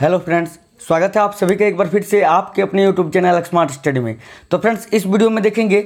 hello friends स्वागत है आप सभी का एक बार फिर से आपके अपने यूट्यूब चैनल स्मार्ट स्टडी में तो फ्रेंड्स इस वीडियो में देखेंगे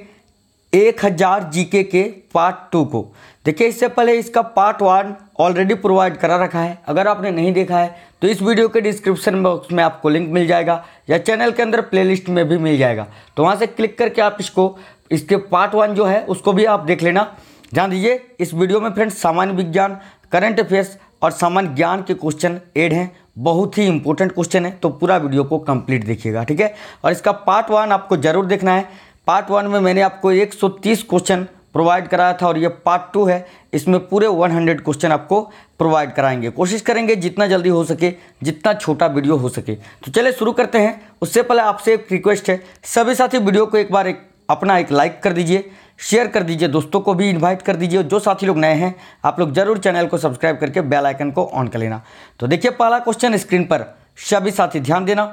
एक हज़ार जी के पार्ट टू को देखिए इससे पहले इसका पार्ट वन ऑलरेडी प्रोवाइड करा रखा है अगर आपने नहीं देखा है तो इस वीडियो के डिस्क्रिप्शन बॉक्स में आपको लिंक मिल जाएगा या चैनल के अंदर प्ले में भी मिल जाएगा तो वहाँ से क्लिक करके आप इसको इसके पार्ट वन जो है उसको भी आप देख लेना ध्यान दीजिए इस वीडियो में फ्रेंड्स सामान्य विज्ञान करंट अफेयर्स और सामान्य ज्ञान के क्वेश्चन एड हैं बहुत ही इंपॉर्टेंट क्वेश्चन है तो पूरा वीडियो को कंप्लीट देखिएगा ठीक है और इसका पार्ट वन आपको ज़रूर देखना है पार्ट वन में मैंने आपको 130 क्वेश्चन प्रोवाइड कराया था और ये पार्ट टू है इसमें पूरे 100 क्वेश्चन आपको प्रोवाइड कराएंगे कोशिश करेंगे जितना जल्दी हो सके जितना छोटा वीडियो हो सके तो चले शुरू करते हैं उससे पहले आपसे एक रिक्वेस्ट है सभी साथी वीडियो को एक बार एक अपना एक लाइक कर दीजिए शेयर कर दीजिए दोस्तों को भी इन्वाइट कर दीजिए जो साथी लोग नए हैं आप लोग जरूर चैनल को सब्सक्राइब करके बेल आइकन को ऑन कर लेना तो देखिए पहला क्वेश्चन स्क्रीन पर सभी साथी ध्यान देना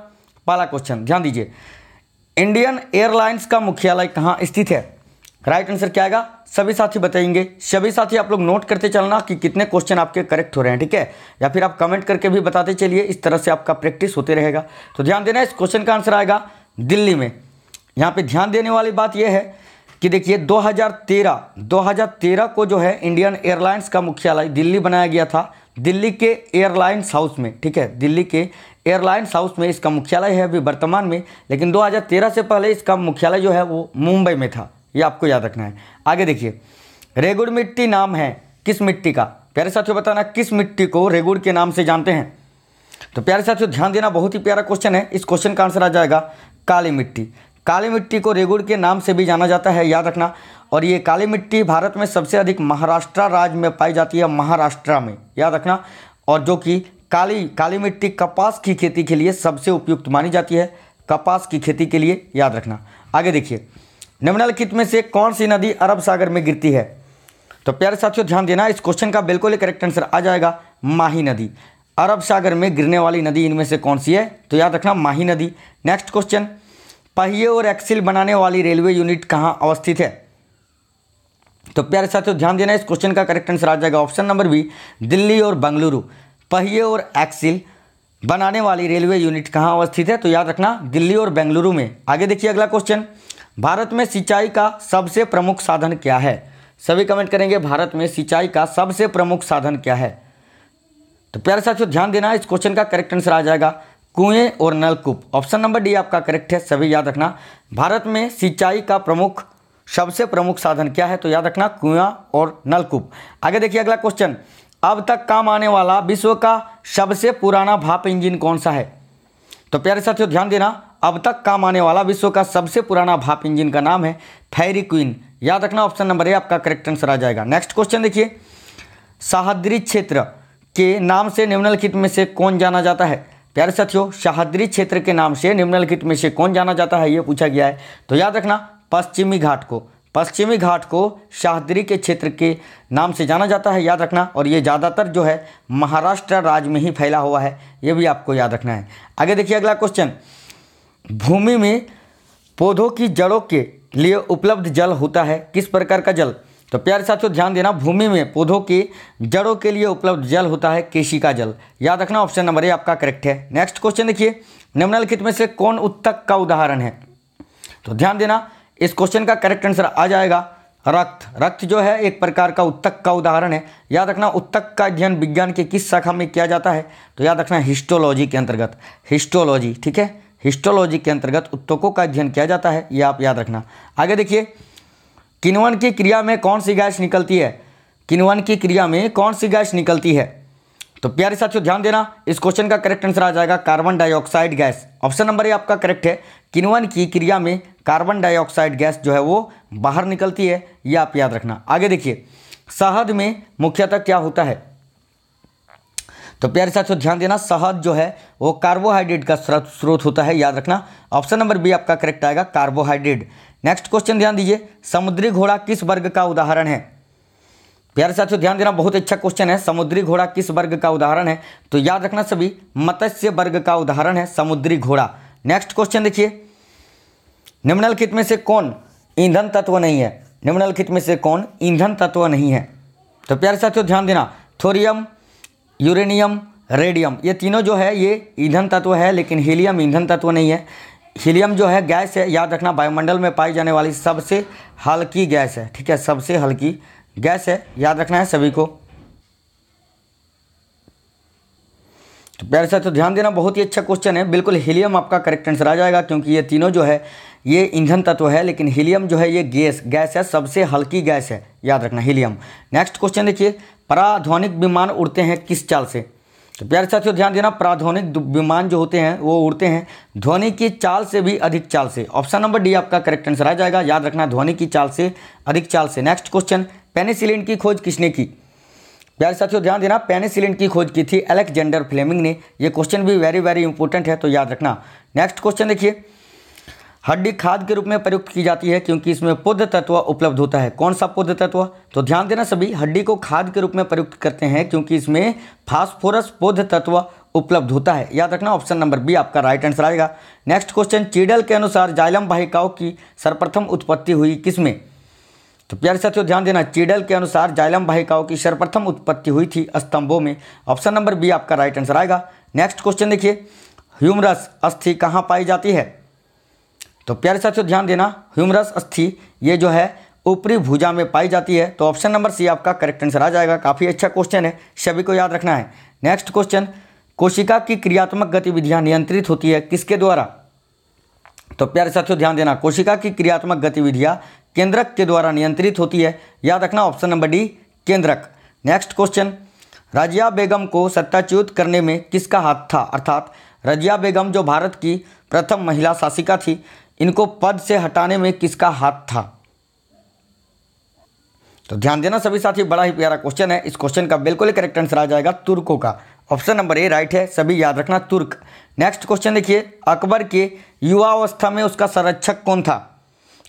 पहला क्वेश्चन ध्यान दीजिए इंडियन एयरलाइंस का मुख्यालय कहाँ स्थित है राइट आंसर क्या आएगा सभी साथी बताएंगे सभी साथी आप लोग नोट करते चलना कि कितने क्वेश्चन आपके करेक्ट हो रहे हैं ठीक है या फिर आप कमेंट करके भी बताते चलिए इस तरह से आपका प्रैक्टिस होते रहेगा तो ध्यान देना इस क्वेश्चन का आंसर आएगा दिल्ली में यहाँ पे ध्यान देने वाली बात यह है कि देखिए 2013 2013 को जो है इंडियन एयरलाइंस का मुख्यालय दिल्ली बनाया गया था दिल्ली के एयरलाइंस हाउस में ठीक है दिल्ली के एयरलाइंस हाउस में इसका मुख्यालय है अभी वर्तमान में लेकिन 2013 से पहले इसका मुख्यालय जो है वो मुंबई में था ये आपको याद रखना है आगे देखिए रेगुड़ मिट्टी नाम है किस मिट्टी का प्यारे साथियों बताना किस मिट्टी को रेगुड़ के नाम से जानते हैं तो प्यारे साथियों ध्यान देना बहुत ही प्यारा क्वेश्चन है इस क्वेश्चन का आंसर आ जाएगा काली मिट्टी काली मिट्टी को रेगुड़ के नाम से भी जाना जाता है याद रखना और ये काली मिट्टी भारत में सबसे अधिक महाराष्ट्र राज्य में पाई जाती है महाराष्ट्र में याद रखना और जो कि काली काली मिट्टी कपास की खेती के लिए सबसे उपयुक्त मानी जाती है कपास की खेती के लिए याद रखना आगे देखिए निम्नलिखित में से कौन सी नदी अरब सागर में गिरती है तो प्यारे साथियों ध्यान देना इस क्वेश्चन का बिल्कुल ही करेक्ट आंसर आ जाएगा माही नदी अरब सागर में गिरने वाली नदी इनमें से कौन सी है तो याद रखना माही नदी नेक्स्ट क्वेश्चन पहिए और एक्सिल बनाने वाली रेलवे यूनिट कहाँ अवस्थित है तो प्यारे साथियों ध्यान देना इस क्वेश्चन का करेक्ट आंसर आ जाएगा ऑप्शन नंबर बी दिल्ली और बेंगलुरु पहिए और एक्सिल बनाने वाली रेलवे यूनिट कहाँ अवस्थित है तो याद रखना दिल्ली और बेंगलुरु में आगे देखिए अगला क्वेश्चन भारत में सिंचाई का सबसे प्रमुख साधन क्या है सभी कमेंट करेंगे भारत में सिंचाई का सबसे प्रमुख साधन क्या है तो प्यारे साथियों ध्यान देना इस क्वेश्चन का करेक्ट आंसर आ जाएगा कुएं और नलकूप ऑप्शन नंबर डी आपका करेक्ट है सभी याद रखना भारत में सिंचाई का प्रमुख सबसे प्रमुख साधन क्या है तो याद रखना कुआं और नलकूप आगे देखिए अगला क्वेश्चन अब तक काम आने वाला विश्व का सबसे पुराना भाप इंजन कौन सा है तो प्यारे साथियों ध्यान देना अब तक काम आने वाला विश्व का सबसे पुराना भाप इंजन का नाम है फैरी क्वीन याद रखना ऑप्शन नंबर ए आपका करेक्ट आंसर आ जाएगा नेक्स्ट क्वेश्चन देखिए साहद्री क्षेत्र के नाम से निम्नलिखित में से कौन जाना जाता है प्यारे साथियों शाहद्री क्षेत्र के नाम से निम्नलिखित में से कौन जाना जाता है ये पूछा गया है तो याद रखना पश्चिमी घाट को पश्चिमी घाट को शाहद्री के क्षेत्र के नाम से जाना जाता है याद रखना और ये ज़्यादातर जो है महाराष्ट्र राज्य में ही फैला हुआ है ये भी आपको याद रखना है आगे देखिए अगला क्वेश्चन भूमि में पौधों की जड़ों के लिए उपलब्ध जल होता है किस प्रकार का जल तो प्यारे साथियों ध्यान देना भूमि में पौधों की जड़ों के लिए उपलब्ध जल होता है का जल याद रखना ऑप्शन नंबर ए आपका करेक्ट है नेक्स्ट क्वेश्चन देखिए निम्नलिखित में से कौन उत्तक का उदाहरण है तो ध्यान देना इस क्वेश्चन का करेक्ट आंसर आ जाएगा रक्त रक्त जो है एक प्रकार का उत्तक का उदाहरण है याद रखना उत्तक का अध्ययन विज्ञान के किस शाखा में किया जाता है तो याद रखना हिस्टोलॉजी के अंतर्गत हिस्टोलॉजी ठीक है हिस्टोलॉजी के अंतर्गत उत्तकों का अध्ययन किया जाता है ये आप याद रखना आगे देखिए किनवन की क्रिया में कौन सी गैस निकलती है किनवन की क्रिया में कौन सी गैस निकलती है तो प्यारे साथियों ध्यान देना इस क्वेश्चन का करेक्ट आंसर आ जाएगा carbon dioxide gas option number A आपका करेक्ट है किनवन की क्रिया में कार्बन डाइऑक्साइड गैस जो है वो बाहर निकलती है ये आप याद रखना आगे देखिए शहद में मुख्यतः क्या होता है तो प्यारे साथियों ध्यान देना शहद जो है वो कार्बोहाइड्रेट का स्रोत होता है याद रखना ऑप्शन नंबर बी आपका करेक्ट आएगा कार्बोहाइड्रेट नेक्स्ट क्वेश्चन ध्यान दीजिए समुद्री घोड़ा किस वर्ग का उदाहरण है प्यारे साथियों ध्यान देना बहुत अच्छा क्वेश्चन है समुद्री घोड़ा किस वर्ग का उदाहरण है तो याद रखना सभी मत्स्य वर्ग का उदाहरण है समुद्री घोड़ा नेक्स्ट क्वेश्चन देखिए निम्नलिखित में से कौन ईंधन तत्व नहीं है निम्नलिखित में से कौन ईंधन तत्व नहीं है तो प्यारे साथियों ध्यान देना थोरियम यूरेनियम रेडियम ये तीनों जो है ये ईंधन तत्व है लेकिन हीलियम ईंधन तत्व नहीं है हीलियम जो है गैस है याद रखना वायुमंडल में पाई जाने वाली सबसे हल्की गैस है ठीक है सबसे हल्की गैस है याद रखना है सभी को तो प्यारे तो ध्यान देना बहुत ही अच्छा क्वेश्चन है बिल्कुल हीलियम आपका करेक्ट आंसर आ जाएगा क्योंकि ये तीनों जो है ये ईंधन तत्व है लेकिन हीलियम जो है ये गैस गैस है सबसे हल्की गैस है याद रखना हीलियम नेक्स्ट क्वेश्चन देखिए पराध्वनिक विमान उड़ते हैं किस चाल से तो प्यारे साथियों ध्यान देना प्राध्वनिक विमान जो होते हैं वो उड़ते हैं ध्वनि की चाल से भी अधिक चाल से ऑप्शन नंबर डी आपका करेक्ट आंसर आ जाएगा याद रखना ध्वनि की चाल से अधिक चाल से नेक्स्ट क्वेश्चन पेनिसिलिन की खोज किसने की प्यारे साथियों ध्यान देना पेनिसिलिन की खोज की थी एलेक्जेंडर फ्लेमिंग ने यह क्वेश्चन भी वेरी वेरी इंपॉर्टेंट है तो याद रखना नेक्स्ट क्वेश्चन देखिए हड्डी खाद के रूप में प्रयुक्त की जाती है क्योंकि इसमें पौध तत्व उपलब्ध होता है कौन सा पौध तत्व तो ध्यान देना सभी हड्डी को खाद के रूप में प्रयुक्त करते हैं क्योंकि इसमें फास्फोरस पौध तत्व उपलब्ध होता है याद रखना ऑप्शन नंबर बी आपका राइट आंसर आएगा नेक्स्ट क्वेश्चन चीडल के अनुसार जाइलम बाहिकाओं की सर्वप्रथम उत्पत्ति हुई किसमें तो प्यारे साथियों ध्यान देना चीडल के अनुसार जाइलम बाहिकाओं की सर्वप्रथम उत्पत्ति हुई थी स्तंभों में ऑप्शन नंबर बी आपका राइट आंसर आएगा नेक्स्ट क्वेश्चन देखिए ह्यूमरस अस्थि कहाँ पाई जाती है तो प्यारे साथियों ध्यान देना ह्यूमरस अस्थि ये जो है ऊपरी भुजा में पाई जाती है तो ऑप्शन नंबर सी आपका करेक्ट आंसर आ जाएगा काफ़ी अच्छा क्वेश्चन है सभी को याद रखना है नेक्स्ट क्वेश्चन कोशिका की क्रियात्मक गतिविधियां नियंत्रित होती है किसके द्वारा तो प्यारे साथियों ध्यान देना कोशिका की क्रियात्मक गतिविधियां केंद्रक के द्वारा नियंत्रित होती है याद रखना ऑप्शन नंबर डी केंद्रक नेक्स्ट क्वेश्चन रजिया बेगम को सत्ताच्युत करने में किसका हाथ था अर्थात रजिया बेगम जो भारत की प्रथम महिला शासिका थी इनको पद से हटाने में किसका हाथ था तो ध्यान देना सभी साथी बड़ा ही प्यारा क्वेश्चन है इस क्वेश्चन का बिल्कुल ही करेक्ट आंसर आ जाएगा तुर्कों का ऑप्शन नंबर ए राइट है सभी याद रखना तुर्क नेक्स्ट क्वेश्चन देखिए अकबर के युवावस्था में उसका संरक्षक कौन था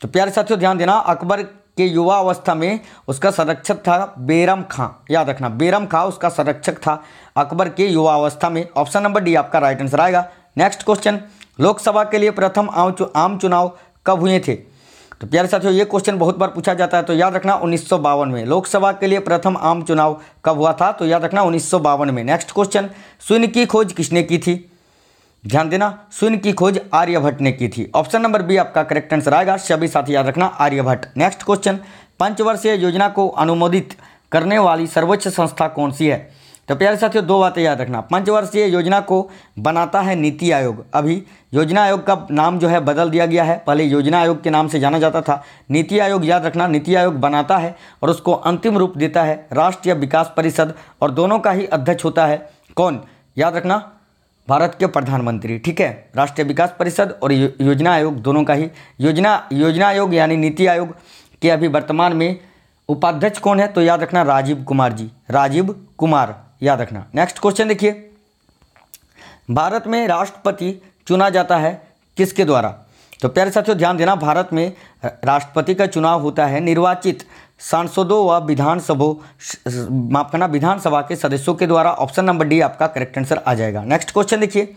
तो प्यारे साथियों ध्यान देना अकबर के युवा अवस्था में उसका संरक्षक था बेरम खां याद रखना बेरम खां उसका संरक्षक था अकबर के युवा अवस्था में ऑप्शन नंबर डी आपका राइट आंसर आएगा नेक्स्ट क्वेश्चन लोकसभा के लिए प्रथम आम चुनाव कब हुए थे तो प्यारे साथियों ये क्वेश्चन बहुत बार पूछा जाता है तो याद रखना उन्नीस में लोकसभा के लिए प्रथम आम चुनाव कब हुआ था तो याद रखना उन्नीस में नेक्स्ट क्वेश्चन शून्य की खोज किसने की थी ध्यान देना शून्य की खोज आर्यभट्ट ने की थी ऑप्शन नंबर बी आपका करेक्ट आंसर आएगा सभी साथी याद रखना आर्यभट्ट नेक्स्ट क्वेश्चन पंचवर्षीय योजना को अनुमोदित करने वाली सर्वोच्च संस्था कौन सी है तो प्यारे साथियों दो बातें याद रखना पंचवर्षीय योजना को बनाता है नीति आयोग अभी योजना आयोग का नाम जो है बदल दिया गया है पहले योजना आयोग के नाम से जाना जाता था नीति आयोग याद रखना नीति आयोग बनाता है और उसको अंतिम रूप देता है राष्ट्रीय विकास परिषद और दोनों का ही अध्यक्ष होता है कौन याद रखना भारत के प्रधानमंत्री ठीक है राष्ट्रीय विकास परिषद और यो, योजना आयोग दोनों का ही योजना योजना आयोग यानी नीति आयोग के अभी वर्तमान में उपाध्यक्ष कौन है तो याद रखना राजीव कुमार जी राजीव कुमार याद रखना नेक्स्ट क्वेश्चन देखिए भारत में राष्ट्रपति चुना जाता है किसके द्वारा तो प्यारे साथियों ध्यान देना भारत में राष्ट्रपति का चुनाव होता है निर्वाचित सांसदों व विधानसभा माफ करना विधानसभा के सदस्यों के द्वारा ऑप्शन नंबर डी आपका करेक्ट आंसर आ जाएगा नेक्स्ट क्वेश्चन देखिए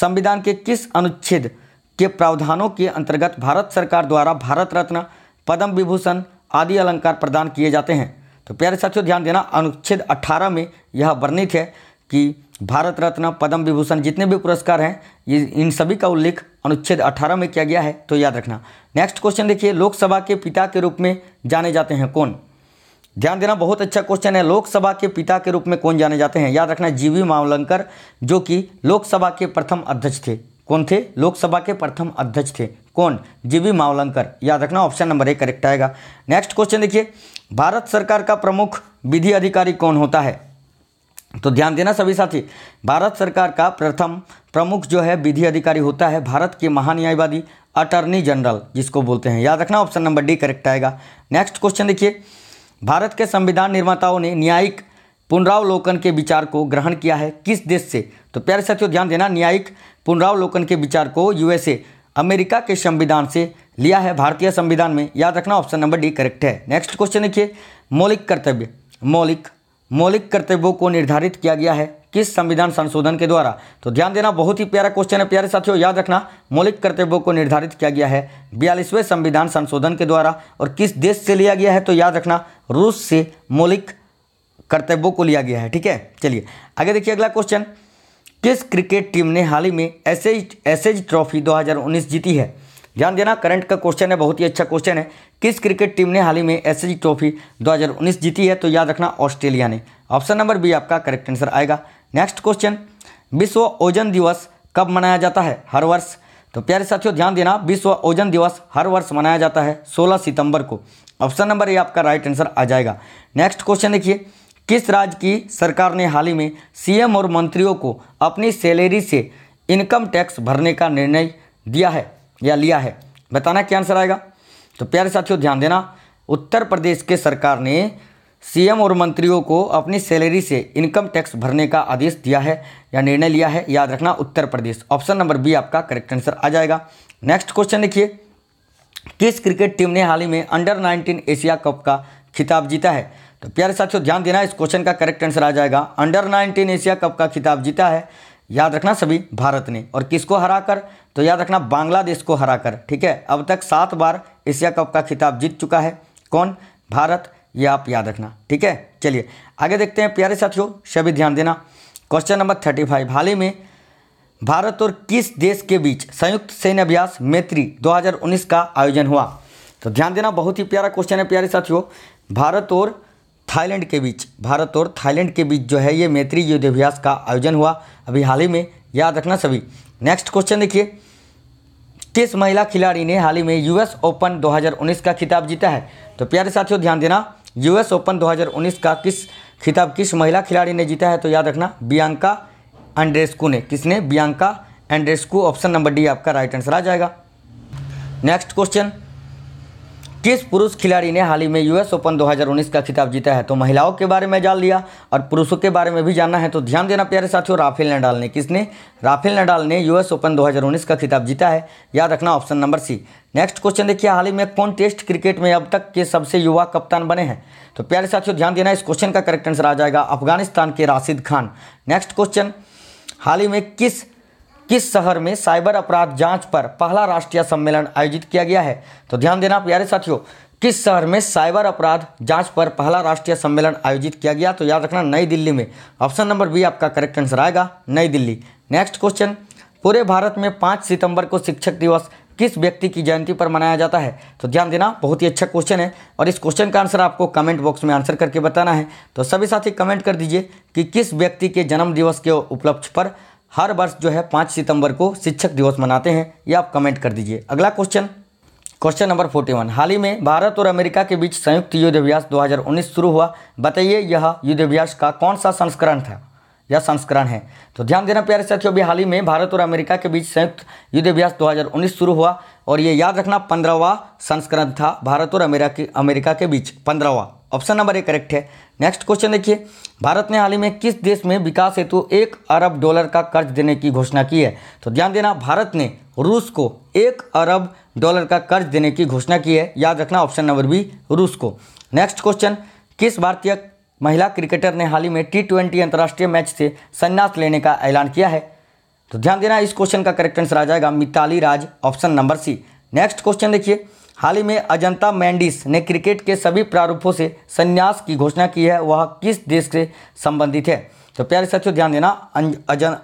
संविधान के किस अनुच्छेद के प्रावधानों के अंतर्गत भारत सरकार द्वारा भारत रत्न पद्म विभूषण आदि अलंकार प्रदान किए जाते हैं तो प्यारे साथियों ध्यान देना अनुच्छेद 18 में यह वर्णित है कि भारत रत्न पद्म विभूषण जितने भी पुरस्कार हैं ये इन सभी का उल्लेख अनुच्छेद 18 में किया गया है तो याद रखना नेक्स्ट क्वेश्चन देखिए लोकसभा के पिता के रूप में जाने जाते हैं कौन ध्यान देना बहुत अच्छा क्वेश्चन है लोकसभा के पिता के रूप में कौन जाने जाते हैं याद रखना जीवी मावलंकर जो कि लोकसभा के प्रथम अध्यक्ष थे कौन थे लोकसभा के प्रथम अध्यक्ष थे कौन जीवी मावलंकर याद रखना ऑप्शन नंबर एक करेक्ट आएगा नेक्स्ट क्वेश्चन देखिए भारत सरकार का प्रमुख विधि अधिकारी कौन होता है तो ध्यान देना सभी साथी भारत सरकार का प्रथम प्रमुख जो है विधि अधिकारी होता है भारत के महान्यायवादी अटर्नी जनरल जिसको बोलते हैं याद रखना ऑप्शन नंबर डी करेक्ट आएगा नेक्स्ट क्वेश्चन देखिए भारत के संविधान निर्माताओं ने न्यायिक पुनरावलोकन के विचार को ग्रहण किया है किस देश से तो प्यारे साथियों ध्यान देना न्यायिक पुनरावलोकन के विचार को यूएसए अमेरिका के संविधान से लिया है भारतीय संविधान में याद रखना ऑप्शन नंबर डी करेक्ट है नेक्स्ट क्वेश्चन देखिए मौलिक कर्तव्य मौलिक मौलिक कर्तव्यों को निर्धारित किया गया है किस संविधान संशोधन के द्वारा तो ध्यान देना बहुत ही प्यारा क्वेश्चन है प्यारे साथियों याद रखना मौलिक कर्तव्यों को निर्धारित किया गया है बयालीसवें संविधान संशोधन के द्वारा और किस देश से लिया गया है तो याद रखना रूस से मौलिक कर्तव्यों को लिया गया है ठीक है चलिए आगे देखिए अगला क्वेश्चन किस क्रिकेट टीम ने हाल ही में एस एच ट्रॉफी दो जीती है ध्यान देना करंट का क्वेश्चन है बहुत ही अच्छा क्वेश्चन है किस क्रिकेट टीम ने हाल ही में एस ट्रॉफी 2019 जीती है तो याद रखना ऑस्ट्रेलिया ने ऑप्शन नंबर बी आपका करेक्ट आंसर आएगा नेक्स्ट क्वेश्चन विश्व ओजन दिवस कब मनाया जाता है हर वर्ष तो प्यारे साथियों ध्यान देना विश्व ओजन दिवस हर वर्ष मनाया जाता है 16 सितंबर को ऑप्शन नंबर ए आपका राइट आंसर आ जाएगा नेक्स्ट क्वेश्चन देखिए किस राज्य की सरकार ने हाल ही में सीएम और मंत्रियों को अपनी सैलरी से इनकम टैक्स भरने का निर्णय दिया है या लिया है बताना क्या आंसर आएगा तो प्यारे साथियों ध्यान देना उत्तर प्रदेश के सरकार ने सीएम और मंत्रियों को अपनी सैलरी से इनकम टैक्स भरने का आदेश दिया है या निर्णय लिया है याद रखना Uttar Pradesh option number B आपका करेक्ट आंसर आ जाएगा नेक्स्ट क्वेश्चन देखिए किस क्रिकेट टीम ने हाल ही में अंडर 19 एशिया कप का खिताब जीता है तो प्यारे साथियों ध्यान देना इस क्वेश्चन का करेक्ट आंसर आ जाएगा अंडर 19 एशिया कप का खिताब जीता है याद रखना सभी भारत ने और किसको हराकर तो याद रखना बांग्लादेश को हराकर ठीक है अब तक सात बार एशिया कप का खिताब जीत चुका है कौन भारत ये आप याद रखना ठीक है चलिए आगे देखते हैं प्यारे साथियों सभी ध्यान देना क्वेश्चन नंबर थर्टी फाइव हाल ही में भारत और किस देश के बीच संयुक्त सैन्य अभ्यास मैत्री 2019 का आयोजन हुआ तो ध्यान देना बहुत ही प्यारा क्वेश्चन है प्यारे साथियों भारत और थाईलैंड के बीच भारत और थाईलैंड के बीच जो है ये मैत्री युद्धाभ्यास का आयोजन हुआ अभी हाल ही में याद रखना सभी नेक्स्ट क्वेश्चन देखिए किस महिला खिलाड़ी ने हाल ही में यूएस ओपन 2019 का खिताब जीता है तो प्यारे साथियों ध्यान देना यूएस ओपन 2019 का किस खिताब किस महिला खिलाड़ी ने जीता है तो याद रखना बियांका एंड्रेस्कू ने किसने Bianca Andreescu option number D आपका राइट आंसर आ जाएगा नेक्स्ट क्वेश्चन किस पुरुष खिलाड़ी ने हाल ही में यूएस ओपन 2019 का खिताब जीता है तो महिलाओं के बारे में जान लिया और पुरुषों के बारे में भी जानना है तो ध्यान देना प्यारे साथियों राफेल नडाल ने किसने राफेल नडाल ने यूएस ओपन 2019 का खिताब जीता है याद रखना option number C next question देखिए हाल ही में कौन टेस्ट क्रिकेट में अब तक के सबसे युवा कप्तान बने हैं तो प्यारे साथियों ध्यान देना इस क्वेश्चन का करेक्ट आंसर आ जाएगा अफगानिस्तान के राशिद खान नेक्स्ट क्वेश्चन हाल ही में किस किस शहर में साइबर अपराध जांच पर पहला राष्ट्रीय सम्मेलन आयोजित किया गया है तो ध्यान देना प्यारे साथियों किस शहर में साइबर अपराध जांच पर पहला राष्ट्रीय सम्मेलन आयोजित किया गया तो याद रखना नई दिल्ली में ऑप्शन नंबर बी आपका करेक्ट आंसर आएगा नई दिल्ली नेक्स्ट क्वेश्चन पूरे भारत में पाँच सितंबर को शिक्षक दिवस किस व्यक्ति की जयंती पर मनाया जाता है तो ध्यान देना बहुत ही अच्छा क्वेश्चन है और इस क्वेश्चन का आंसर आपको कमेंट बॉक्स में आंसर करके बताना है तो सभी साथी कमेंट कर दीजिए कि किस व्यक्ति के जन्म दिवस के उपलक्ष्य पर हर वर्ष जो है पाँच सितंबर को शिक्षक दिवस मनाते हैं ये आप कमेंट कर दीजिए अगला question question number forty one हाल ही में भारत और अमेरिका के बीच संयुक्त युद्धाभ्यास 2019 शुरू हुआ बताइए यह युद्धाभ्यास का कौन सा संस्करण था यह संस्करण है तो ध्यान देना प्यारे साथियों अभी हाल ही में भारत और अमेरिका के बीच संयुक्त युद्धाभ्यास 2019 शुरू हुआ और ये याद रखना पंद्रहवा संस्करण था भारत और अमेरिका के अमेरिका के बीच पंद्रहवा ऑप्शन नंबर एक करेक्ट है नेक्स्ट क्वेश्चन देखिए भारत ने हाल ही में किस देश में विकास हेतु एक अरब डॉलर का कर्ज देने की घोषणा की है तो ध्यान देना भारत ने रूस को एक अरब डॉलर का कर्ज देने की घोषणा की है याद रखना ऑप्शन नंबर बी रूस को नेक्स्ट क्वेश्चन किस भारतीय महिला क्रिकेटर ने हाल ही में टी ट्वेंटी अंतर्राष्ट्रीय मैच से संन्यास लेने का ऐलान किया है तो ध्यान देना इस क्वेश्चन का करेक्ट आंसर आ जाएगा Mithali Raj option number C next question देखिए हाल ही में अजंता मैंडिस ने क्रिकेट के सभी प्रारूपों से संन्यास की घोषणा की है वह किस देश से संबंधित है तो प्यारे साथियों ध्यान देना अं-, अजन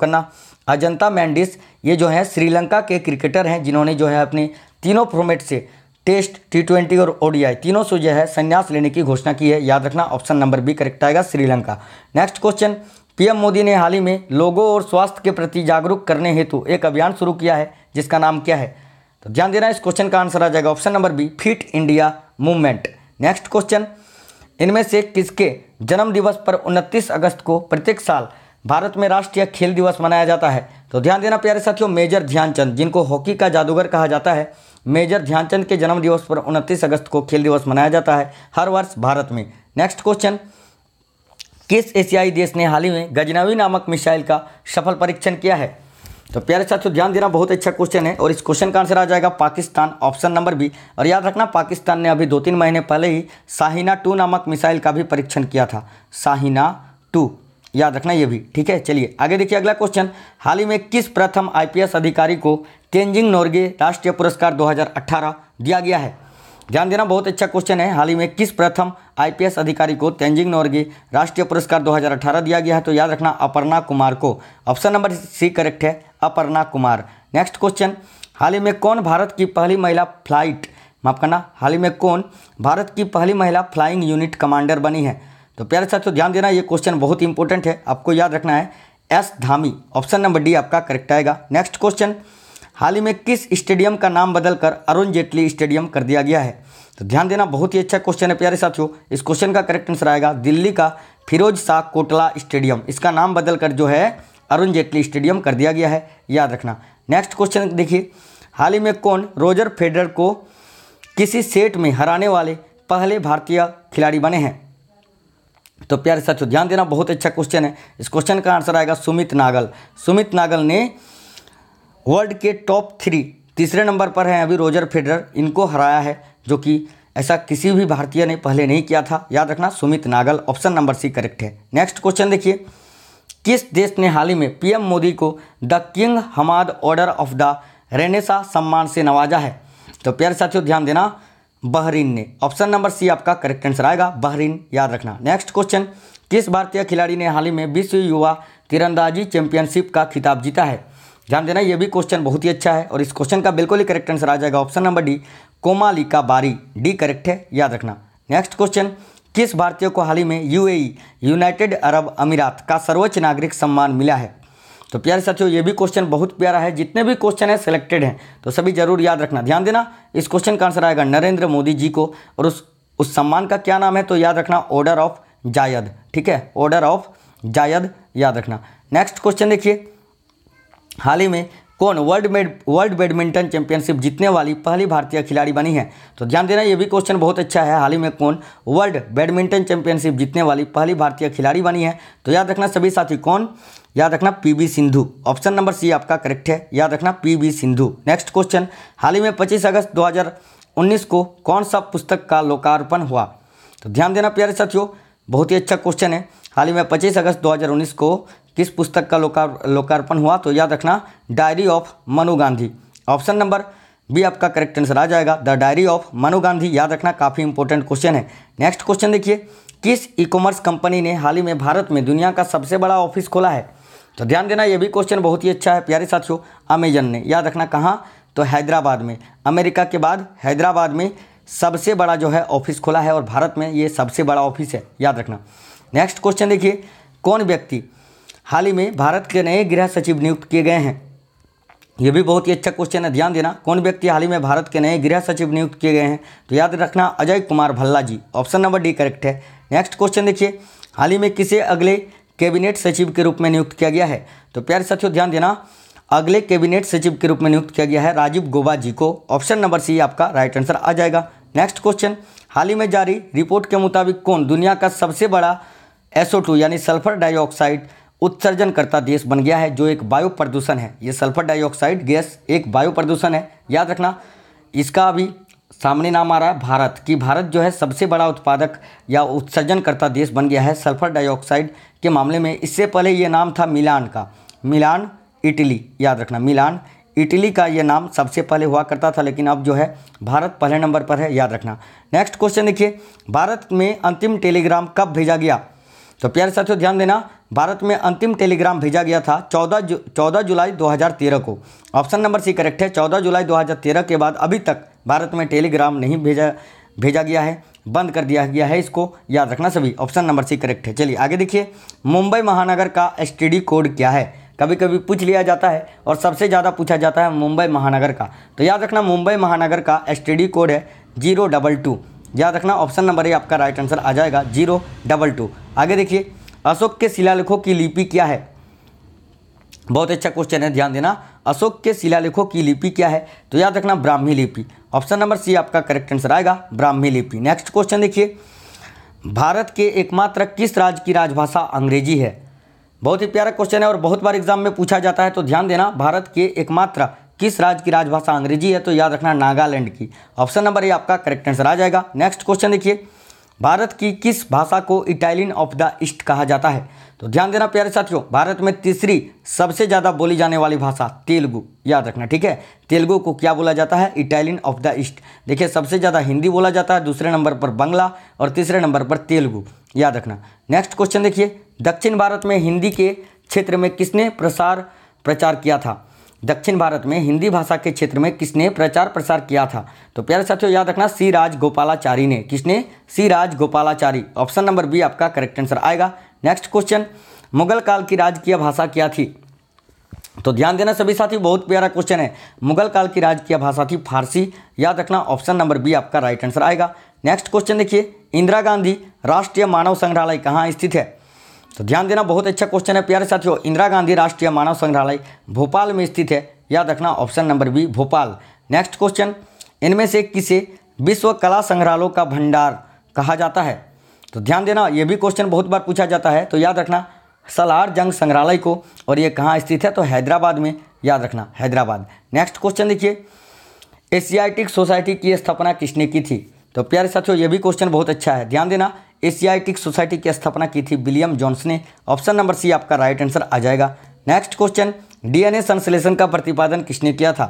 करना अजंता मैंडिस ये जो है श्रीलंका के क्रिकेटर हैं जिन्होंने जो है अपने तीनों फॉर्मेट से टेस्ट टी ट्वेंटी और ओडीआई तीनों से जो है संन्यास लेने की घोषणा की है याद रखना ऑप्शन नंबर बी करेक्ट आएगा Sri Lanka next question PM Modi ने हाल ही में लोगों और स्वास्थ्य के प्रति जागरूक करने हेतु एक अभियान शुरू किया है जिसका नाम क्या है तो ध्यान देना इस क्वेश्चन का आंसर आ जाएगा option number B fit India movement next question इनमें से किसके जन्म दिवस पर 29 अगस्त को प्रत्येक साल भारत में राष्ट्रीय खेल दिवस मनाया जाता है तो ध्यान देना प्यारे साथियों मेजर ध्यानचंद जिनको हॉकी का जादूगर कहा जाता है मेजर ध्यानचंद के जन्म दिवस पर 29 अगस्त को खेल दिवस मनाया जाता है हर वर्ष भारत में नेक्स्ट क्वेश्चन किस एशियाई देश ने हाल ही में गजनवी नामक मिसाइल का सफल परीक्षण किया है तो प्यारे साथियों ध्यान देना बहुत अच्छा क्वेश्चन है और इस क्वेश्चन का आंसर आ जाएगा पाकिस्तान ऑप्शन नंबर बी और याद रखना पाकिस्तान ने अभी दो तीन महीने पहले ही साहिना टू नामक मिसाइल का भी परीक्षण किया था साहिना टू याद रखना ये भी ठीक है चलिए आगे देखिए अगला क्वेश्चन हाल ही में किस प्रथम आईपीएस अधिकारी को तेंजिंग नोर्गे राष्ट्रीय पुरस्कार 2018 दिया गया है ध्यान देना बहुत अच्छा क्वेश्चन है हाल ही में किस प्रथम आईपीएस अधिकारी को तेंजिंग नोरगी राष्ट्रीय पुरस्कार 2018 दिया गया है तो याद रखना अपर्णा कुमार को ऑप्शन नंबर सी करेक्ट है अपर्णा कुमार नेक्स्ट क्वेश्चन हाल ही में कौन भारत की पहली महिला फ्लाइट माफ करना हाल ही में कौन भारत की पहली महिला फ्लाइंग यूनिट कमांडर बनी है तो प्यारे साथियों ध्यान देना ये क्वेश्चन बहुत इंपॉर्टेंट है आपको याद रखना है S Dhami option number D आपका करेक्ट आएगा नेक्स्ट क्वेश्चन हाल ही में किस स्टेडियम का नाम बदलकर अरुण जेटली स्टेडियम कर दिया गया है तो ध्यान देना बहुत ही अच्छा क्वेश्चन है प्यारे साथियों इस क्वेश्चन का करेक्ट आंसर आएगा दिल्ली का फिरोज शाह कोटला स्टेडियम इसका नाम बदल कर जो है अरुण जेटली स्टेडियम कर दिया गया है याद रखना नेक्स्ट क्वेश्चन देखिए हाल ही में कौन रोजर फेडर को किसी सेट में हराने वाले पहले भारतीय खिलाड़ी बने हैं तो प्यारे साथियों ध्यान देना बहुत अच्छा क्वेश्चन है इस क्वेश्चन का आंसर आएगा सुमित नागल सुमित नागल ने वर्ल्ड के टॉप थ्री तीसरे नंबर पर हैं अभी रोजर फेडरर इनको हराया है जो कि ऐसा किसी भी भारतीय ने पहले नहीं किया था याद रखना Sumit Nagal option number C correct है नेक्स्ट क्वेश्चन देखिए किस देश ने हाल ही में पीएम मोदी को the king Hamad order of the Renaissance सम्मान से नवाजा है तो प्यारे साथियों ध्यान देना बहरीन ने ऑप्शन नंबर सी आपका करेक्ट आंसर आएगा बहरीन याद रखना नेक्स्ट क्वेश्चन किस भारतीय खिलाड़ी ने हाल ही में विश्व युवा तिरंदाजी चैंपियनशिप का खिताब जीता है ध्यान देना यह भी क्वेश्चन बहुत ही अच्छा है और इस क्वेश्चन का बिल्कुल ही करेक्ट आंसर आ जाएगा ऑप्शन नंबर डी कोमालिका बारी डी करेक्ट है याद रखना नेक्स्ट क्वेश्चन किस भारतीय को हाल ही में यूएई यूनाइटेड अरब अमीरात का सर्वोच्च नागरिक सम्मान मिला है तो प्यारे साथियों ये भी क्वेश्चन बहुत प्यारा है जितने भी क्वेश्चन है सिलेक्टेड हैं तो सभी जरूर याद रखना ध्यान देना इस क्वेश्चन का आंसर आएगा नरेंद्र मोदी जी को और उस उस सम्मान का क्या नाम है तो याद रखना ऑर्डर ऑफ जायद ठीक है ऑर्डर ऑफ जायद याद रखना नेक्स्ट क्वेश्चन देखिए हाल ही में कौन world made world badminton championship जीतने वाली पहली भारतीय खिलाड़ी बनी है तो ध्यान देना ये भी क्वेश्चन बहुत अच्छा है हाल ही में कौन वर्ल्ड बैडमिंटन चैंपियनशिप जीतने वाली पहली भारतीय खिलाड़ी बनी है तो याद रखना सभी साथी कौन याद रखना PV Sindhu option number C आपका करेक्ट है याद रखना पीवी सिंधु नेक्स्ट क्वेश्चन हाल ही में 25 अगस्त 2019 को कौन सा पुस्तक का लोकार्पण हुआ तो ध्यान देना प्यारे साथियों बहुत ही अच्छा क्वेश्चन है हाल ही में 25 अगस्त 2019 को किस पुस्तक का लोकार्पण हुआ तो याद रखना diary of Manu Gandhi option number B आपका करेक्ट आंसर आ जाएगा the diary of Manu Gandhi याद रखना काफ़ी इंपॉर्टेंट क्वेश्चन है नेक्स्ट क्वेश्चन देखिए किस ई कॉमर्स कंपनी ने हाल ही में भारत में दुनिया का सबसे बड़ा ऑफिस खोला है तो ध्यान देना यह भी क्वेश्चन बहुत ही अच्छा है प्यारे साथियों अमेजन ने याद रखना कहाँ तो हैदराबाद में अमेरिका के बाद हैदराबाद में सबसे बड़ा जो है ऑफिस खोला है और भारत में ये सबसे बड़ा ऑफिस है याद रखना नेक्स्ट क्वेश्चन देखिए कौन व्यक्ति हाल ही में भारत के नए गृह सचिव नियुक्त किए गए हैं ये भी बहुत ही अच्छा क्वेश्चन है ध्यान देना कौन व्यक्ति हाल ही में भारत के नए गृह सचिव नियुक्त किए गए हैं तो याद रखना Ajay Kumar Bhalla ji option number D correct है नेक्स्ट क्वेश्चन देखिए हाल ही में किसे अगले कैबिनेट सचिव के रूप में नियुक्त किया गया है तो प्यारे साथियों ध्यान देना अगले कैबिनेट सचिव के रूप में नियुक्त किया गया है राजीव गोबा जी को ऑप्शन नंबर सी आपका राइट आंसर आ जाएगा नेक्स्ट क्वेश्चन हाल ही में जारी रिपोर्ट के मुताबिक कौन दुनिया का सबसे बड़ा एसओ यानी सल्फर डाइऑक्साइड उत्सर्जनकर्ता देश बन गया है जो एक वायु प्रदूषण है ये सल्फर डाइऑक्साइड गैस एक वायु प्रदूषण है याद रखना इसका अभी सामने नाम आ रहा है भारत कि भारत जो है सबसे बड़ा उत्पादक या उत्सर्जनकर्ता देश बन गया है सल्फर डाइऑक्साइड के मामले में इससे पहले ये नाम था मिलान का मिलान इटली याद रखना मिलान इटली का यह नाम सबसे पहले हुआ करता था लेकिन अब जो है भारत पहले नंबर पर है याद रखना नेक्स्ट क्वेश्चन देखिए भारत में अंतिम टेलीग्राम कब भेजा गया तो प्यारे साथियों ध्यान देना भारत में अंतिम टेलीग्राम भेजा गया था 14 जु, 14 जुलाई 2013 को ऑप्शन नंबर सी करेक्ट है 14 जुलाई 2013 के बाद अभी तक भारत में टेलीग्राम नहीं भेजा भेजा गया है बंद कर दिया गया है इसको याद रखना सभी ऑप्शन नंबर सी करेक्ट है चलिए आगे देखिए मुंबई महानगर का एस कोड क्या है कभी कभी पूछ लिया जाता है और सबसे ज़्यादा पूछा जाता है मुंबई महानगर का तो याद रखना मुंबई महानगर का एस कोड है जीरो डबल टू याद रखना ऑप्शन नंबर ए आपका राइट आंसर आ जाएगा जीरो डबल टू आगे देखिए अशोक के शिलालेखों की लिपि क्या है बहुत अच्छा क्वेश्चन है ध्यान देना अशोक के शिलालेखों की लिपि क्या है तो याद रखना ब्राह्मी लिपि ऑप्शन नंबर सी आपका करेक्ट आंसर आएगा ब्राह्मी लिपि नेक्स्ट क्वेश्चन देखिए भारत के एकमात्र किस राज्य की राजभाषा अंग्रेजी है बहुत ही प्यारा क्वेश्चन है और बहुत बार एग्जाम में पूछा जाता है तो ध्यान देना भारत के एकमात्र किस राज्य की राजभाषा अंग्रेजी है तो याद रखना नागालैंड की ऑप्शन नंबर ए आपका करेक्ट आंसर आ जाएगा नेक्स्ट क्वेश्चन देखिए भारत की किस भाषा को इटालियन ऑफ द ईस्ट कहा जाता है तो ध्यान देना प्यारे साथियों भारत में तीसरी सबसे ज़्यादा बोली जाने वाली भाषा तेलुगु याद रखना ठीक है तेलुगु को क्या बोला जाता है इटालियन ऑफ द ईस्ट देखिए सबसे ज़्यादा हिंदी बोला जाता है दूसरे नंबर पर बंगला और तीसरे नंबर पर तेलुगु याद रखना नेक्स्ट क्वेश्चन देखिए दक्षिण भारत में हिंदी के क्षेत्र में किसने प्रसार प्रचार किया था दक्षिण भारत में हिंदी भाषा के क्षेत्र में किसने प्रचार प्रसार किया था तो प्यारे साथियों याद रखना सी राज गोपालाचारी ने किसने C Rajagopalachari option number B आपका करेक्ट आंसर आएगा नेक्स्ट क्वेश्चन मुगल काल की राजकीय भाषा क्या थी तो ध्यान देना सभी साथी बहुत प्यारा क्वेश्चन है मुगल काल की राजकीय भाषा थी फारसी याद रखना ऑप्शन नंबर बी आपका राइट आंसर आएगा नेक्स्ट क्वेश्चन देखिए इंदिरा गांधी राष्ट्रीय मानव संग्रहालय कहाँ स्थित है तो ध्यान देना बहुत अच्छा क्वेश्चन है प्यारे साथियों इंदिरा गांधी राष्ट्रीय मानव संग्रहालय भोपाल में स्थित है याद रखना option number B Bhopal next question इनमें से किसे विश्व कला संग्रहालय का भंडार कहा जाता है तो ध्यान देना यह भी क्वेश्चन बहुत बार पूछा जाता है तो याद रखना सलार जंग संग्रहालय को और ये कहाँ स्थित है तो हैदराबाद में याद रखना हैदराबाद नेक्स्ट क्वेश्चन देखिए एशियाटिक सोसाइटी की स्थापना किसने की थी तो प्यारे साथियों ये भी क्वेश्चन बहुत अच्छा है ध्यान देना एशियाटिक सोसाइटी की स्थापना की थी विलियम जॉन्स ने ऑप्शन नंबर सी आपका राइट आंसर आ जाएगा नेक्स्ट क्वेश्चन डीएनए संश्लेषण का प्रतिपादन किसने किया था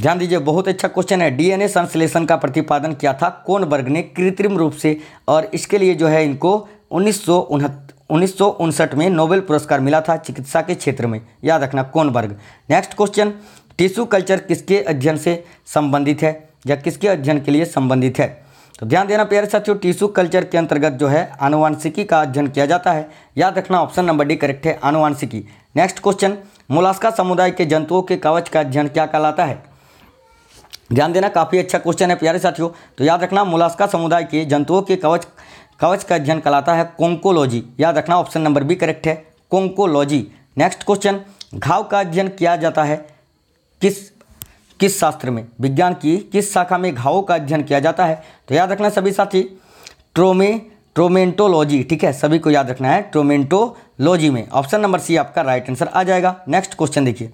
ध्यान दीजिए बहुत अच्छा क्वेश्चन है डीएनए संश्लेषण का प्रतिपादन किया था कौन वर्ग ने कृत्रिम रूप से और इसके लिए जो है इनको उन्नीस उन्नीस में नोबेल पुरस्कार मिला था चिकित्सा के क्षेत्र में याद रखना कौन वर्ग नेक्स्ट क्वेश्चन टिश्यू कल्चर किसके अध्ययन से संबंधित है या किसके अध्ययन के लिए संबंधित है तो ध्यान देना प्यारे साथियों टिश्यू कल्चर के अंतर्गत जो है आनुवांशिकी का अध्ययन किया जाता है याद रखना ऑप्शन नंबर डी करेक्ट है आनुवांशिकी नेक्स्ट क्वेश्चन मोलास्का समुदाय के जंतुओं के कवच का अध्ययन क्या कहलाता है ध्यान देना काफ़ी अच्छा क्वेश्चन है प्यारे साथियों तो याद रखना मोलास्का समुदाय के जंतुओं के कवच कवच का अध्ययन कहलाता है कोंकोलॉजी याद रखना ऑप्शन नंबर बी करेक्ट है कोंकोलॉजी नेक्स्ट क्वेश्चन घाव का अध्ययन किया जाता है किस किस शास्त्र में विज्ञान की किस शाखा में घावों का अध्ययन किया जाता है तो याद रखना सभी साथी ट्रोमे ट्रोमेंटोलॉजी ठीक है सभी को याद रखना है ट्रोमेंटोलॉजी में ऑप्शन नंबर सी आपका राइट आंसर आ जाएगा नेक्स्ट क्वेश्चन देखिए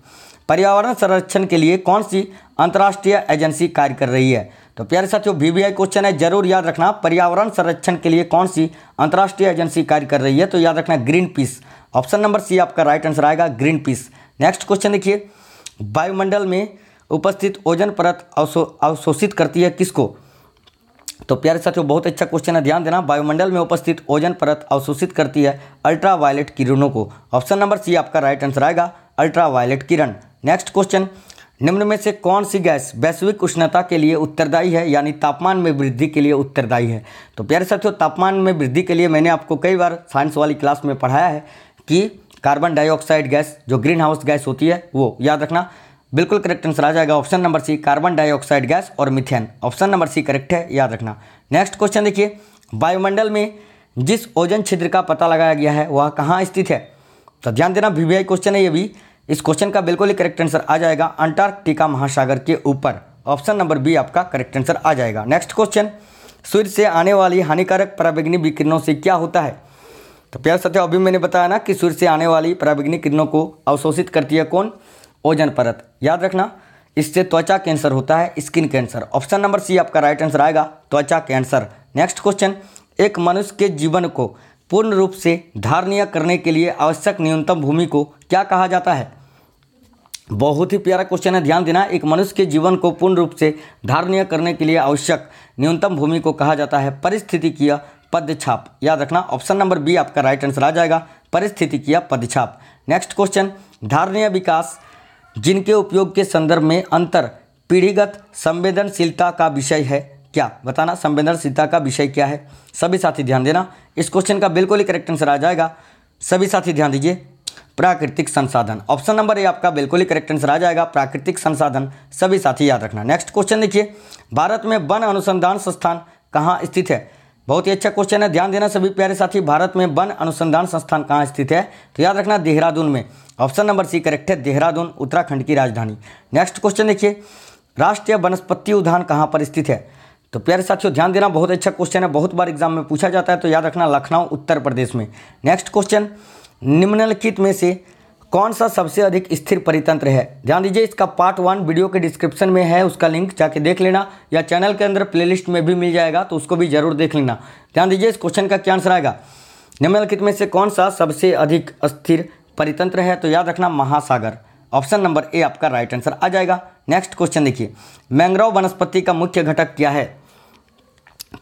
पर्यावरण संरक्षण के लिए कौन सी अंतर्राष्ट्रीय एजेंसी कार्य कर रही है तो प्यारे साथियों वीवीआई क्वेश्चन है जरूर याद रखना पर्यावरण संरक्षण के लिए कौन सी अंतर्राष्ट्रीय एजेंसी कार्य कर रही है तो याद रखना Greenpeace option number C आपका राइट आंसर आएगा ग्रीन पीस नेक्स्ट क्वेश्चन देखिए वायुमंडल में उपस्थित ओजन परत अवशोषित करती है किसको तो प्यारे साथियों बहुत अच्छा क्वेश्चन है ध्यान देना वायुमंडल में उपस्थित ओजन परत अवशोषित करती है अल्ट्रावायलेट किरणों को ऑप्शन नंबर सी आपका राइट आंसर आएगा अल्ट्रावायलेट किरण नेक्स्ट क्वेश्चन निम्न में से कौन सी गैस वैश्विक उष्णता के लिए उत्तरदायी है यानी तापमान में वृद्धि के लिए उत्तरदायी है तो प्यारे साथियों तापमान में वृद्धि के लिए मैंने आपको कई बार साइंस वाली क्लास में पढ़ाया है कि कार्बन डाइऑक्साइड गैस जो ग्रीन हाउस गैस होती है वो याद रखना बिल्कुल करेक्ट आंसर आ जाएगा option number C carbon dioxide gas और methane option number C correct है याद रखना नेक्स्ट क्वेश्चन देखिए वायुमंडल में जिस ओजन छिद्र का पता लगाया गया है वह कहाँ स्थित है तो ध्यान देना वीवीआई क्वेश्चन है ये भी इस क्वेश्चन का बिल्कुल ही करेक्ट आंसर आ जाएगा अंटार्कटिका महासागर के ऊपर ऑप्शन नंबर बी आपका करेक्ट आंसर आ जाएगा नेक्स्ट क्वेश्चन सूर्य से आने वाली हानिकारक पराबैग्नि विकिरणों से क्या होता है तो प्यार सत्य अभी मैंने बताया ना कि सूर्य से आने वाली पराबैग्नि किरणों को अवशोषित करती है कौन ओजन परत याद रखना इससे त्वचा कैंसर होता है skin cancer option number C आपका राइट आंसर आएगा त्वचा कैंसर नेक्स्ट क्वेश्चन एक मनुष्य के जीवन को पूर्ण रूप से धारणीय करने के लिए आवश्यक न्यूनतम भूमि को क्या कहा जाता है बहुत ही प्यारा क्वेश्चन है ध्यान देना एक मनुष्य के जीवन को पूर्ण रूप से धारणीय करने के लिए आवश्यक न्यूनतम भूमि को कहा जाता है परिस्थितिकीय पदछाप याद रखना ऑप्शन नंबर बी आपका राइट आंसर आ जाएगा परिस्थितिकीय पदछाप नेक्स्ट क्वेश्चन धारणीय विकास जिनके उपयोग के संदर्भ में अंतर पीढ़ीगत संवेदनशीलता का विषय है क्या बताना संवेदनशीलता का विषय क्या है सभी साथी ध्यान देना इस क्वेश्चन का बिल्कुल ही करेक्ट आंसर आ जाएगा सभी साथी ध्यान दीजिए प्राकृतिक संसाधन ऑप्शन नंबर ए आपका बिल्कुल ही करेक्ट आंसर आ जाएगा प्राकृतिक संसाधन सभी साथी याद रखना नेक्स्ट क्वेश्चन देखिए भारत में वन अनुसंधान संस्थान कहाँ स्थित है बहुत ही अच्छा क्वेश्चन है ध्यान देना सभी प्यारे साथी भारत में वन अनुसंधान संस्थान कहाँ स्थित है तो याद रखना देहरादून में ऑप्शन नंबर सी करेक्ट है देहरादून उत्तराखंड की राजधानी नेक्स्ट क्वेश्चन देखिए राष्ट्रीय वनस्पति उद्यान कहाँ पर स्थित है तो प्यारे साथियों ध्यान देना बहुत अच्छा क्वेश्चन है बहुत बार एग्जाम में पूछा जाता है तो याद रखना लखनऊ उत्तर प्रदेश में नेक्स्ट क्वेश्चन निम्नलिखित में से कौन सा सबसे अधिक स्थिर परितंत्र है ध्यान दीजिए इसका पार्ट वन वीडियो के डिस्क्रिप्शन में है उसका लिंक जाके देख लेना या चैनल के अंदर प्लेलिस्ट में भी मिल जाएगा तो उसको भी जरूर देख लेना ध्यान दीजिए इस क्वेश्चन का क्या आंसर आएगा निम्नलिखित में से कौन सा सबसे अधिक स्थिर परितंत्र है तो याद रखना महासागर ऑप्शन नंबर ए आपका राइट आंसर आ जाएगा नेक्स्ट क्वेश्चन देखिए मैंग्रोव वनस्पति का मुख्य घटक क्या है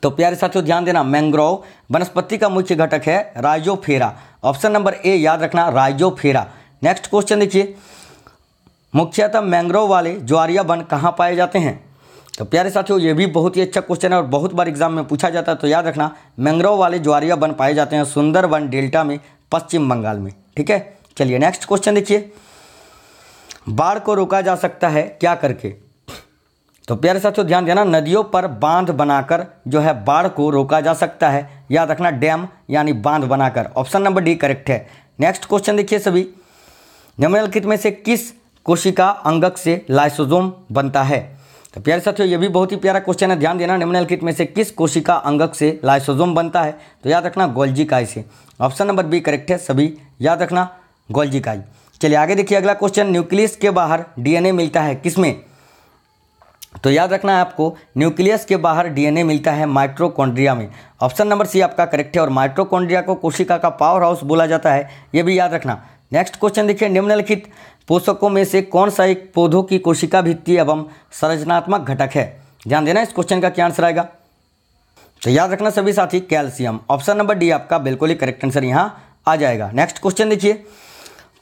तो प्यारे साथियों ध्यान देना मैंग्रोव वनस्पति का मुख्य घटक है राइजोफेरा ऑप्शन नंबर ए याद रखना राइजोफेरा नेक्स्ट क्वेश्चन देखिए मुख्यतः मैंग्रोव वाले ज्वारिया वन कहाँ पाए जाते हैं तो प्यारे साथियों ये भी बहुत ही अच्छा क्वेश्चन है और बहुत बार एग्जाम में पूछा जाता है तो याद रखना मैंग्रोव वाले ज्वारिया वन पाए जाते हैं सुंदर वन डेल्टा में पश्चिम बंगाल में ठीक है चलिए नेक्स्ट क्वेश्चन देखिए बाढ़ को रोका जा सकता है क्या करके तो प्यारे साथियों ध्यान देना नदियों पर बांध बनाकर जो है बाढ़ को रोका जा सकता है याद रखना डैम यानी बांध बनाकर ऑप्शन नंबर डी करेक्ट है नेक्स्ट क्वेश्चन देखिए सभी जमनल किट में से किस कोशिका अंगक से लाइसोजोम बनता है तो प्यारे साथियों ये भी बहुत ही प्यारा क्वेश्चन है ध्यान देना निम्नल किट में से किस कोशिका अंगक से लाइसोजोम बनता है तो याद रखना गोल्जी से ऑप्शन नंबर बी करेक्ट है सभी याद रखना गोल्जी काई चलिए आगे देखिए अगला क्वेश्चन न्यूक्लियस के बाहर डीएनए मिलता है किसमें तो याद रखना है आपको न्यूक्लियस के बाहर डीएनए मिलता है माइट्रोकॉन्ड्रिया में ऑप्शन नंबर सी आपका करेक्ट है और माइट्रोकॉन्ड्रिया को कोशिका का पावर हाउस बोला जाता है ये भी याद रखना नेक्स्ट क्वेश्चन देखिए निम्नलिखित पोषकों में से कौन सा एक पौधों की कोशिका भित्ति एवं संरचनात्मक घटक है ध्यान देना इस क्वेश्चन का क्या आंसर आएगा तो याद रखना सभी साथी कैल्शियम ऑप्शन नंबर डी आपका बिल्कुल ही करेक्ट आंसर यहाँ आ जाएगा नेक्स्ट क्वेश्चन देखिए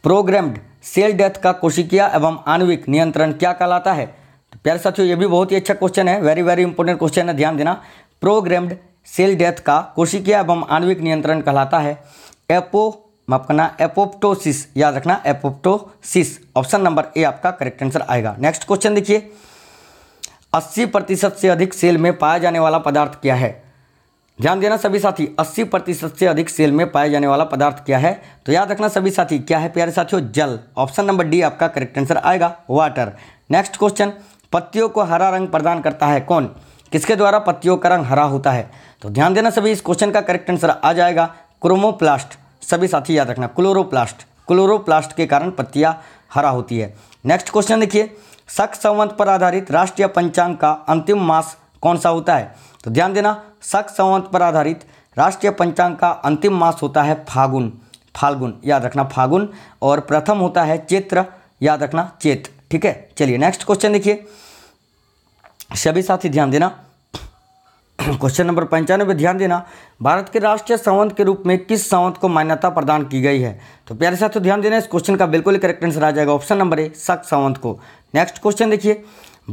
प्रोग्राम्ड सेल डेथ का कोशिकीय एवं आणविक नियंत्रण क्या कहलाता है तो प्यारे साथियों ये भी बहुत ही अच्छा क्वेश्चन है वेरी वेरी इंपॉर्टेंट क्वेश्चन है ध्यान देना प्रोग्राम्ड सेल डेथ का कोशिकीय एवं आणविक नियंत्रण कहलाता है एपो माफ करना एपोप्टोसिस याद रखना एपोप्टोसिस ऑप्शन नंबर ए आपका करेक्ट आंसर आएगा नेक्स्ट क्वेश्चन देखिए 80 प्रतिशत से अधिक सेल में पाया जाने वाला पदार्थ क्या है ध्यान देना सभी साथी 80 प्रतिशत से अधिक सेल में पाया जाने वाला पदार्थ क्या है तो याद रखना सभी साथी क्या है प्यारे साथियों जल ऑप्शन नंबर डी आपका करेक्ट आंसर आएगा वाटर नेक्स्ट क्वेश्चन पत्तियों को हरा रंग प्रदान करता है कौन किसके द्वारा पत्तियों का रंग हरा होता है तो ध्यान देना सभी इस क्वेश्चन का करेक्ट आंसर आ जाएगा क्रोमोप्लास्ट सभी साथी याद रखना क्लोरोप्लास्ट क्लोरोप्लास्ट के कारण पत्तियाँ हरा होती है नेक्स्ट क्वेश्चन देखिए शक संवंत पर आधारित राष्ट्रीय पंचांग का अंतिम मास कौन सा होता है तो ध्यान देना शक संवंत पर आधारित राष्ट्रीय पंचांग का अंतिम मास होता है फागुन फाल्गुन याद रखना फागुन और प्रथम होता है चैत्र याद रखना चेत ठीक है चलिए नेक्स्ट क्वेश्चन देखिए सभी साथी ध्यान देना तो क्वेश्चन नंबर पंचानवे ध्यान देना भारत के राष्ट्रीय संवंत के रूप में किस संवंत को मान्यता प्रदान की गई है तो प्यारे साथियों ध्यान देना इस क्वेश्चन का बिल्कुल ही करेक्ट आंसर आ जाएगा ऑप्शन नंबर ए सख संवंत को नेक्स्ट क्वेश्चन देखिए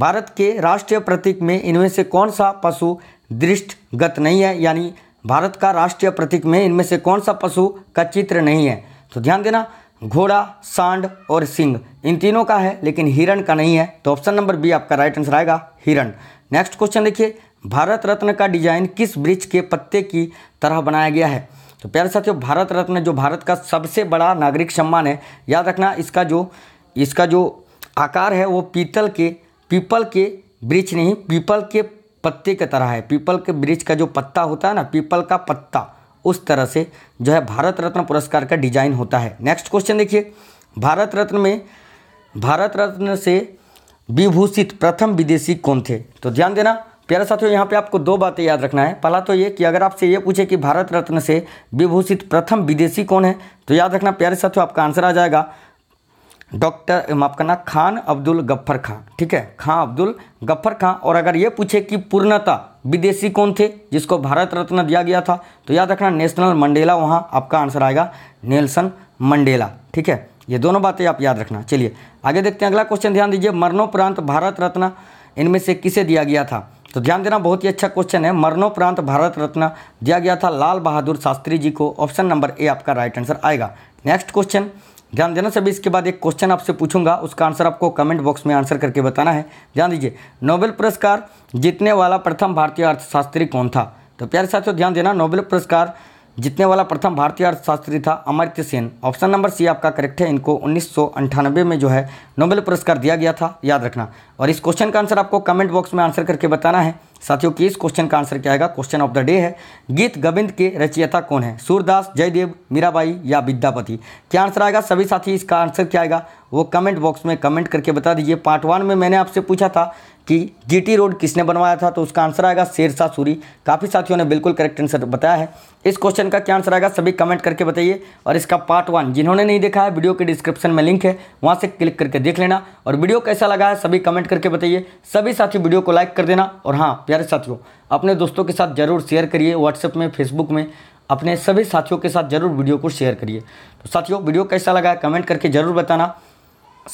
भारत के राष्ट्रीय प्रतीक में इनमें से कौन सा पशु दृष्टगत नहीं है यानी भारत का राष्ट्रीय प्रतीक में इनमें से कौन सा पशु का चित्र नहीं है तो ध्यान देना घोड़ा सांड और सिंह इन तीनों का है लेकिन हिरण का नहीं है तो ऑप्शन नंबर बी आपका राइट आंसर आएगा हिरण नेक्स्ट क्वेश्चन देखिए भारत रत्न का डिजाइन किस वृक्ष के पत्ते की तरह बनाया गया है तो प्यारे साथियों भारत रत्न जो भारत का सबसे बड़ा नागरिक सम्मान है याद रखना इसका जो इसका जो आकार है वो पीतल के पीपल के वृक्ष नहीं पीपल के पत्ते की तरह है पीपल के वृक्ष का जो पत्ता होता है ना पीपल का पत्ता उस तरह से जो है भारत रत्न पुरस्कार का डिजाइन होता है नेक्स्ट क्वेश्चन देखिए भारत रत्न में भारत रत्न से विभूषित प्रथम विदेशी कौन थे तो ध्यान देना प्यारे साथियों यहाँ पे आपको दो बातें याद रखना है पहला तो ये कि अगर आपसे ये पूछे कि भारत रत्न से विभूषित प्रथम विदेशी कौन है तो याद रखना प्यारे साथियों आपका आंसर आ जाएगा डॉक्टर माफ करना खान अब्दुल गफ्फर खां ठीक है खां अब्दुल गफ्फर खां और अगर ये पूछे कि पूर्णता विदेशी कौन थे जिसको भारत रत्न दिया गया था तो याद रखना नेशनल मंडेला वहाँ आपका आंसर आएगा नेल्सन मंडेला ठीक है ये दोनों बातें आप याद रखना चलिए आगे देखते हैं अगला क्वेश्चन ध्यान दीजिए मरणोपरांत भारत रत्न इनमें से किसे दिया गया था तो ध्यान देना बहुत ही अच्छा क्वेश्चन है मरणोपरांत भारत रत्न दिया गया था लाल बहादुर शास्त्री जी को ऑप्शन नंबर ए आपका राइट आंसर आएगा नेक्स्ट क्वेश्चन ध्यान देना सभी इसके बाद एक क्वेश्चन आपसे पूछूंगा उसका आंसर आपको कमेंट बॉक्स में आंसर करके बताना है ध्यान दीजिए नोबेल पुरस्कार जीतने वाला प्रथम भारतीय अर्थशास्त्री कौन था तो प्यारे साथियों ध्यान देना नोबेल पुरस्कार जितने वाला प्रथम भारतीय अर्थशास्त्री था Amartya Sen option number C आपका करेक्ट है इनको उन्नीस में जो है नोबेल पुरस्कार दिया गया था याद रखना और इस क्वेश्चन का आंसर आपको कमेंट बॉक्स में आंसर करके बताना है साथियों कि इस क्वेश्चन का आंसर क्या आएगा क्वेश्चन ऑफ द डे है गीत गोविंद के रचयिता कौन है सूरदास जयदेव मीराबाई या विद्यापति क्या आंसर आएगा सभी साथी इसका आंसर क्या आएगा वो कमेंट बॉक्स में कमेंट करके बता दीजिए पार्ट वन में मैंने आपसे पूछा था कि जीटी रोड किसने बनवाया था तो उसका आंसर आएगा शेरशाह सूरी काफ़ी साथियों ने बिल्कुल करेक्ट आंसर बताया है इस क्वेश्चन का क्या आंसर आएगा सभी कमेंट करके बताइए और इसका पार्ट वन जिन्होंने नहीं देखा है वीडियो के डिस्क्रिप्शन में लिंक है वहाँ से क्लिक करके देख लेना और वीडियो कैसा लगा है सभी कमेंट करके बताइए सभी साथी वीडियो को लाइक कर देना और हाँ प्यारे साथियों अपने दोस्तों के साथ जरूर शेयर करिए व्हाट्सएप में फेसबुक में अपने सभी साथियों के साथ जरूर वीडियो को शेयर करिए तो साथियों वीडियो कैसा लगा है कमेंट करके ज़रूर बताना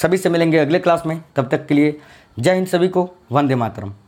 सभी से मिलेंगे अगले क्लास में तब तक के लिए जय हिंद सभी को वंदे मातरम